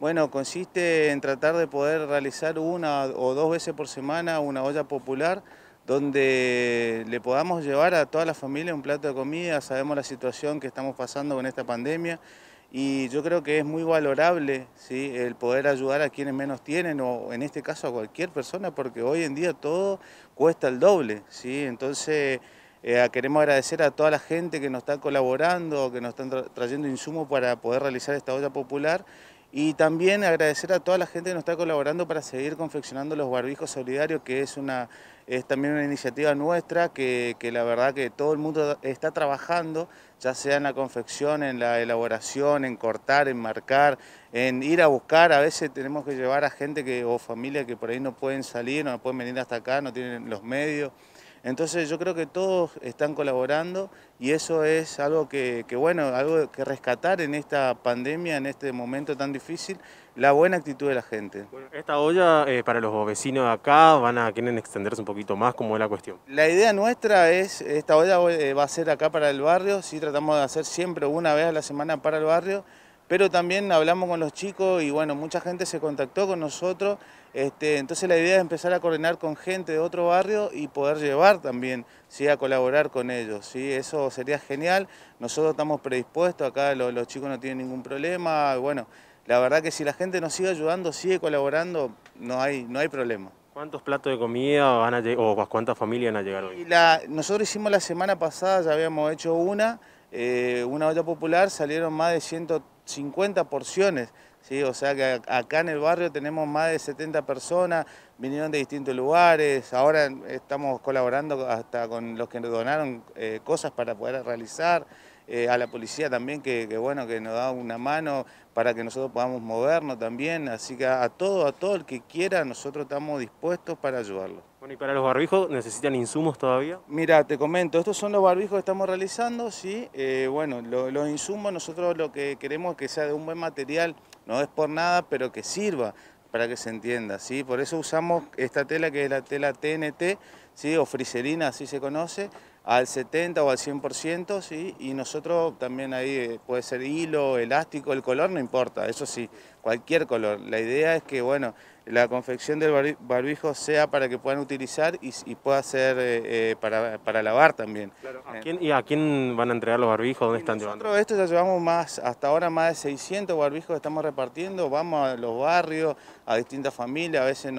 Bueno, consiste en tratar de poder realizar una o dos veces por semana una olla popular donde le podamos llevar a toda la familia un plato de comida. Sabemos la situación que estamos pasando con esta pandemia y yo creo que es muy valorable el poder ayudar a quienes menos tienen o en este caso a cualquier persona porque hoy en día todo cuesta el doble. ¿sí? Entonces... Eh, queremos agradecer a toda la gente que nos está colaborando, que nos están trayendo insumos para poder realizar esta olla popular y también agradecer a toda la gente que nos está colaborando para seguir confeccionando los barbijos solidarios, que es, una, es también una iniciativa nuestra, que, la verdad que todo el mundo está trabajando, ya sea en la confección, en la elaboración, en cortar, en marcar, en ir a buscar. A veces tenemos que llevar a gente que, o familia que por ahí no pueden salir, no pueden venir hasta acá, no tienen los medios. Entonces yo creo que todos están colaborando y eso es algo que, bueno, algo que rescatar en esta pandemia, en este momento tan difícil, la buena actitud de la gente. esta olla eh, para los vecinos de acá van a quieren extenderse un poquito más, como es la cuestión? La idea nuestra es, esta olla eh, va a ser acá para el barrio, sí tratamos de hacer siempre una vez a la semana para el barrio pero también hablamos con los chicos y bueno, mucha gente se contactó con nosotros, este, entonces la idea es empezar a coordinar con gente de otro barrio y poder llevar también, a colaborar con ellos, ¿sí? eso sería genial, nosotros estamos predispuestos, acá los, chicos no tienen ningún problema, bueno, la verdad que si la gente nos sigue ayudando, sigue colaborando, no hay, no hay problema. ¿Cuántos platos de comida van a llegar, o cuántas familias van a llegar hoy? nosotros hicimos la semana pasada, ya habíamos hecho una, eh, una olla popular, salieron más de 130 50 porciones. ¿sí? O sea que acá en el barrio tenemos más de 70 personas, vinieron de distintos lugares, ahora estamos colaborando hasta con los que nos donaron eh, cosas para poder realizar. Eh, a la policía también que, bueno, que nos da una mano para que nosotros podamos movernos también, así que a, todo, a todo el que quiera, nosotros estamos dispuestos para ayudarlo. Bueno, ¿y para los barbijos necesitan insumos todavía? Mira, te comento, estos son los barbijos que estamos realizando, sí, eh, bueno, los insumos nosotros lo que queremos es que sea de un buen material, no es por nada, pero que sirva para que se entienda, ¿sí? Por eso usamos esta tela que es la tela TNT, ¿sí? O friserina, así se conoce, al 70 o al 100%, ¿sí? y nosotros también ahí eh, puede ser hilo, elástico, el color no importa, eso sí, cualquier color. La idea es que bueno, la confección del barbijo sea para que puedan utilizar y, pueda ser eh, eh, para, lavar también. ¿Y a quién van a entregar los barbijos? ¿Dónde están nosotros llevando? Nosotros esto ya llevamos más, hasta ahora más de 600 barbijos que estamos repartiendo, vamos a los barrios, a distintas familias, a veces,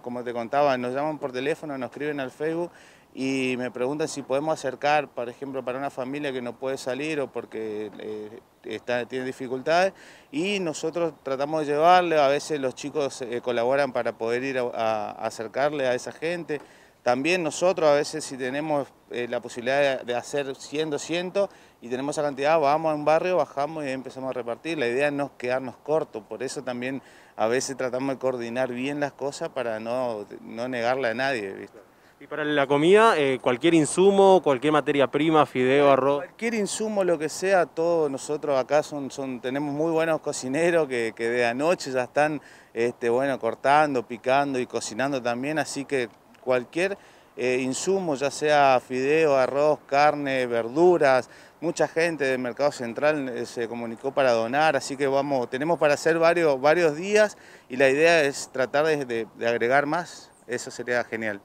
como te contaba, nos llaman por teléfono, nos escriben al Facebook, y me preguntan si podemos acercar, por ejemplo, para una familia que no puede salir o porque eh, tiene dificultades, y nosotros tratamos de llevarle, a veces los chicos eh, colaboran para poder ir a, acercarle a esa gente. También nosotros a veces si tenemos eh, la posibilidad de, hacer 100, 200 y tenemos esa cantidad, vamos a un barrio, bajamos y empezamos a repartir. La idea es no quedarnos cortos, por eso también a veces tratamos de coordinar bien las cosas para no, no negarle a nadie. Y para la comida, eh, cualquier insumo, cualquier materia prima, fideo, arroz. Cualquier insumo, lo que sea, todos nosotros acá son, son, tenemos muy buenos cocineros que, de anoche ya están este, bueno, cortando, picando y cocinando también, así que cualquier eh, insumo, ya sea fideo, arroz, carne, verduras, mucha gente del Mercado Central eh, se comunicó para donar, así que vamos, tenemos para hacer varios, varios días y la idea es tratar de agregar más, eso sería genial.